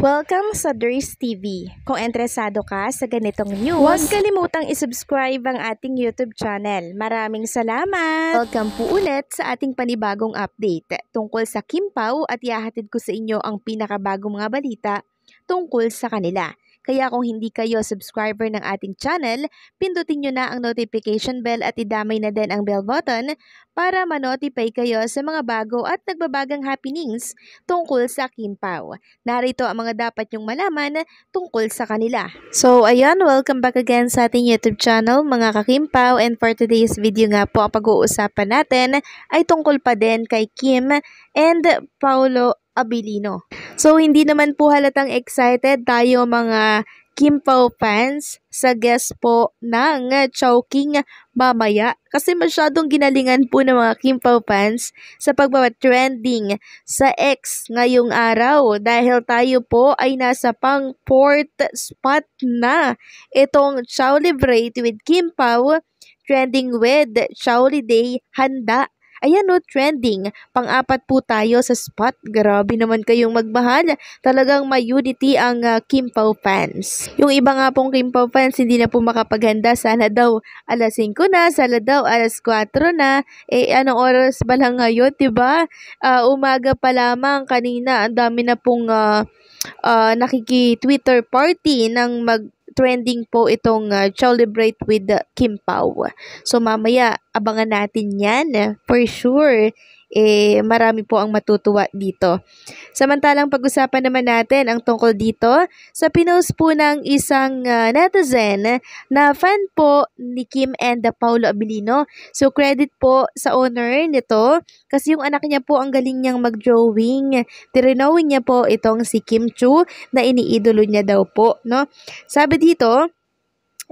Welcome sa Durs TV. Kung interesado ka sa ganitong news, huwag kalimutang isubscribe ang ating YouTube channel. Maraming salamat! Welcome po ulit sa ating panibagong update tungkol sa Kimpaw at iahatid ko sa inyo ang pinakabagong mga balita tungkol sa kanila. Kaya kung hindi kayo subscriber ng ating channel, pindutin nyo na ang notification bell at idamay na din ang bell button para manotify kayo sa mga bago at nagbabagang happenings tungkol sa Kimpaw. Narito ang mga dapat nyong malaman tungkol sa kanila. So ayan, welcome back again sa ating YouTube channel mga kakimpaw and for today's video nga po ang pag-uusapan natin ay tungkol pa din kay Kim and Paolo Abilino. So hindi naman po halatang excited tayo mga Kim Pao fans sa guest po ng Choking mamaya kasi masyadong ginalingan po ng mga Kim Pao fans sa pagbaba-trending sa X ngayong araw dahil tayo po ay nasa pang fourth spot na itong Chow Live with Kim Pao trending with Chowly Day handa Ayan no, trending. Pang-apat po tayo sa spot. Grabe naman kayong magmahal. Talagang may unity ang uh, Kim Pao fans. Yung iba nga pong Kim Pao fans, hindi na po makapaghanda. Sana daw alas 5 na, sana daw alas 4 na. Eh, anong oras ba lang ngayon, ba? Diba? Uh, umaga pa lamang kanina, ang dami na pong uh, uh, nakiki-Twitter party ng mag trending po itong uh, ah, Cholibrate with uh, Kim Pao. So mamaya abangan natin yan for sure eh marami po ang matutuwa dito. Samantalang pag-usapan naman natin ang tungkol dito sa pinost po ng isang uh, netizen na fan po ni Kim and uh, Paolo Abilino. So credit po sa owner nito kasi yung anak niya po ang galing niyang mag-drawing. Tirinawin niya po itong si Kim Chu na iniidolo niya daw po. No? Sabi dito,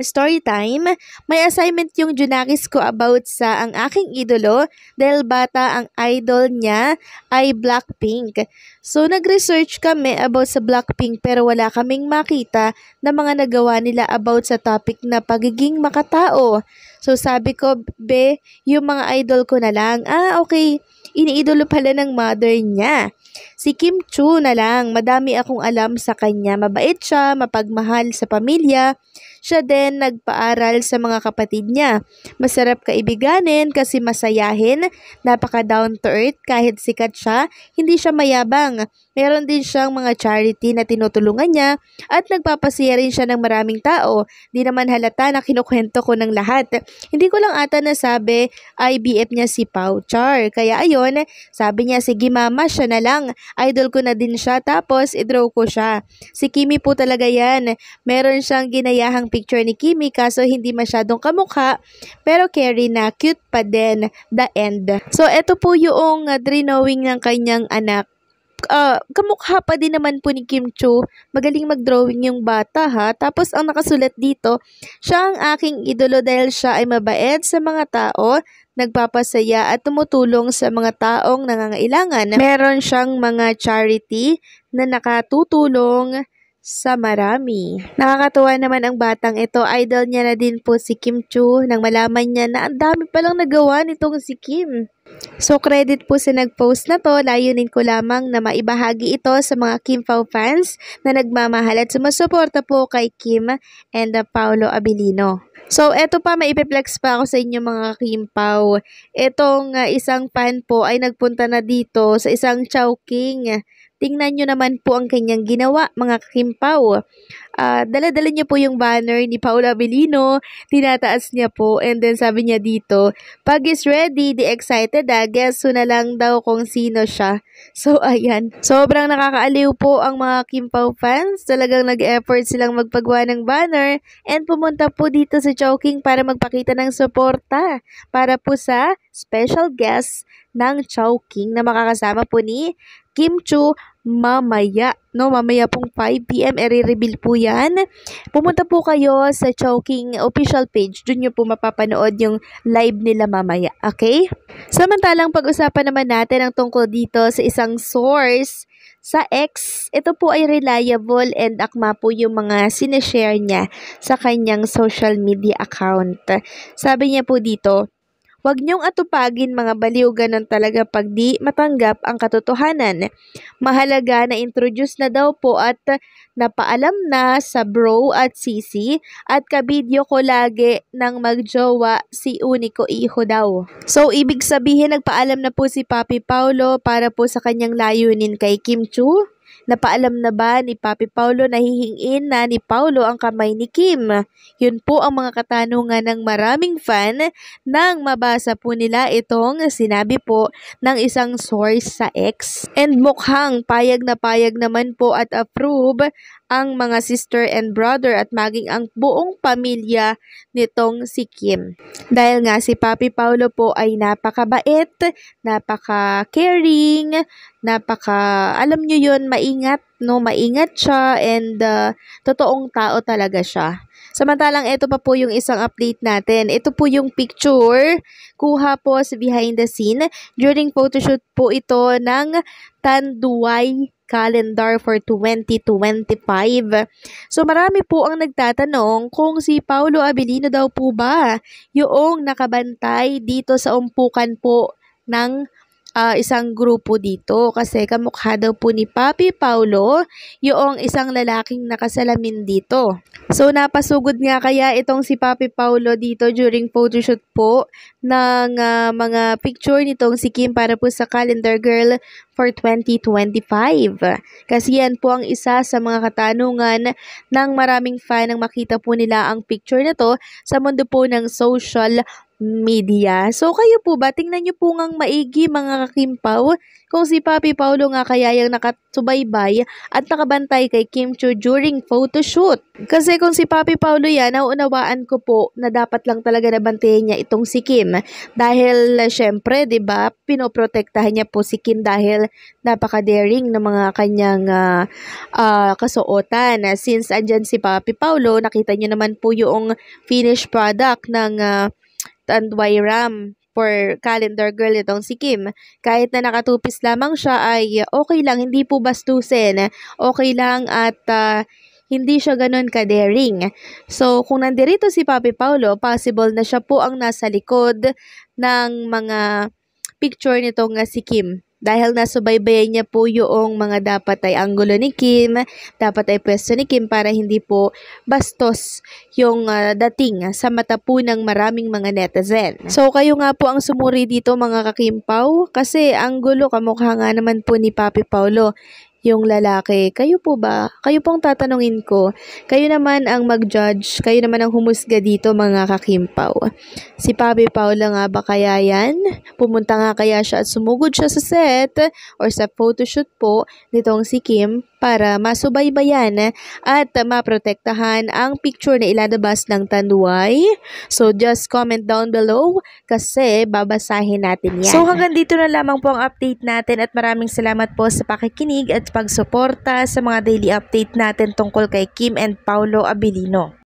story time, may assignment yung Junakis ko about sa ang aking idolo dahil bata ang idol niya ay Blackpink. So nag-research kami about sa Blackpink pero wala kaming makita na mga nagawa nila about sa topic na pagiging makatao. So sabi ko, be, yung mga idol ko na lang. Ah, okay, iniidolo pala ng mother niya. Si Kim Chu na lang, madami akong alam sa kanya. Mabait siya, mapagmahal sa pamilya. Siya din nagpaaral sa mga kapatid niya. Masarap kaibiganin kasi masayahin, napaka down to earth kahit sikat siya, hindi siya mayabang. Meron din siyang mga charity na tinutulungan niya at nagpapasiya rin siya ng maraming tao. Di naman halata na kinukwento ko ng lahat. Hindi ko lang ata nasabi IBF niya si Pau Char. Kaya ayon, sabi niya sige mama siya na lang Idol ko na din siya tapos idraw ko siya. Si Kimi po talaga yan. Meron siyang ginayahang picture ni Kimi kaso hindi masyadong kamukha pero carry na cute pa din the end. So ito po yung uh, drawing ng kanyang anak uh, kamukha pa din naman po ni Kim Chu. Magaling mag-drawing yung bata ha. Tapos ang nakasulat dito, siya ang aking idolo dahil siya ay mabait sa mga tao, nagpapasaya at tumutulong sa mga taong nangangailangan. Meron siyang mga charity na nakatutulong sa marami. Nakakatuwa naman ang batang ito. Idol niya na din po si Kim Chu nang malaman niya na ang dami palang nagawa nitong si Kim. So credit po sa nag-post na to, layunin ko lamang na maibahagi ito sa mga Kim Pao fans na nagmamahal at sumusuporta po kay Kim and uh, Paolo Abilino. So eto pa, maipiplex pa ako sa inyo mga Kim Pao. Itong uh, isang fan po ay nagpunta na dito sa isang Chowking Tingnan nyo naman po ang kanyang ginawa, mga kakimpaw. Uh, dala-dala niya po yung banner ni Paula Belino, tinataas niya po, and then sabi niya dito, pag is ready, the excited ah, guess who na lang daw kung sino siya. So, ayan. Sobrang nakakaaliw po ang mga Kimpaw fans. Talagang nag-effort silang magpagawa ng banner and pumunta po dito sa Chowking para magpakita ng suporta para po sa special guest ng Chowking na makakasama po ni Kim Chu mamaya. No, mamaya pong 5pm, i-reveal po yan. Pumunta po kayo sa Choking official page. Doon nyo po mapapanood yung live nila mamaya. Okay? Samantalang pag-usapan naman natin ang tungkol dito sa isang source sa X, ito po ay reliable and akma po yung mga sineshare niya sa kanyang social media account. Sabi niya po dito, Huwag niyong atupagin mga baliw ng talaga pag di matanggap ang katotohanan. Mahalaga na introduce na daw po at napaalam na sa bro at sisi at kabidyo ko lagi ng magjowa si Unico Iho daw. So ibig sabihin nagpaalam na po si Papi Paolo para po sa kanyang layunin kay Kim Chu? Napaalam na ba ni Papi Paulo na hihingin na ni Paulo ang kamay ni Kim? Yun po ang mga katanungan ng maraming fan nang mabasa po nila itong sinabi po ng isang source sa X. And mukhang payag na payag naman po at approve ang mga sister and brother at maging ang buong pamilya nitong si Kim. Dahil nga si Papi Paolo po ay napakabait, napaka-caring, napaka, alam niyo yun, maingat, no? Maingat siya and uh, totoong tao talaga siya. Samantalang ito pa po yung isang update natin. Ito po yung picture, kuha po sa behind the scene. During photoshoot po ito ng Tanduay calendar for 2025. So marami po ang nagtatanong kung si Paulo Abilino daw po ba yung nakabantay dito sa umpukan po ng uh, isang grupo dito kasi kamukha daw po ni Papi Paulo yung isang lalaking nakasalamin dito. So napasugod nga kaya itong si Papi Paulo dito during photoshoot po ng uh, mga picture nitong si Kim para po sa Calendar Girl for 2025. Kasi yan po ang isa sa mga katanungan ng maraming fan ang makita po nila ang picture na to sa mundo po ng social media. So kayo po ba, tingnan nyo po ngang maigi mga kakimpaw kung si Papi Paolo nga kaya yung nakasubaybay at nakabantay kay Kim Cho during photoshoot. Kasi kung si Papi Paolo yan, nauunawaan ko po na dapat lang talaga nabantayan niya itong si Kim. Dahil syempre, ba diba, pinoprotektahan niya po si Kim dahil napaka-daring ng mga kanyang uh, uh, kasuotan. Since andyan si Papi Paolo, nakita niyo naman po yung finished product ng uh, and Wairam for calendar girl itong si Kim. Kahit na nakatupis lamang siya ay okay lang, hindi po bastusin. Okay lang at uh, hindi siya ganun ka-daring. So, kung nandirito si Papi Paolo, possible na siya po ang nasa likod ng mga picture nitong ah, si Kim. Dahil nasubaybayan niya po yung mga dapat ay angulo ni Kim, dapat ay pwesto ni Kim para hindi po bastos yung uh, dating sa mata po ng maraming mga netizen. So kayo nga po ang sumuri dito mga kakimpaw kasi ang gulo kamukha nga naman po ni Papi Paulo yung lalaki. Kayo po ba? Kayo pong tatanungin ko. Kayo naman ang mag-judge. Kayo naman ang humusga dito mga kakimpaw. Si Papi Paula nga ba kaya yan? Pumunta nga kaya siya at sumugod siya sa set or sa photoshoot po nitong si Kim para masubaybayan at maprotektahan ang picture na ilalabas ng tanduay? So just comment down below kasi babasahin natin yan. So hanggang dito na lamang po ang update natin at maraming salamat po sa pakikinig at pagsuporta sa mga daily update natin tungkol kay Kim and Paulo Abilino.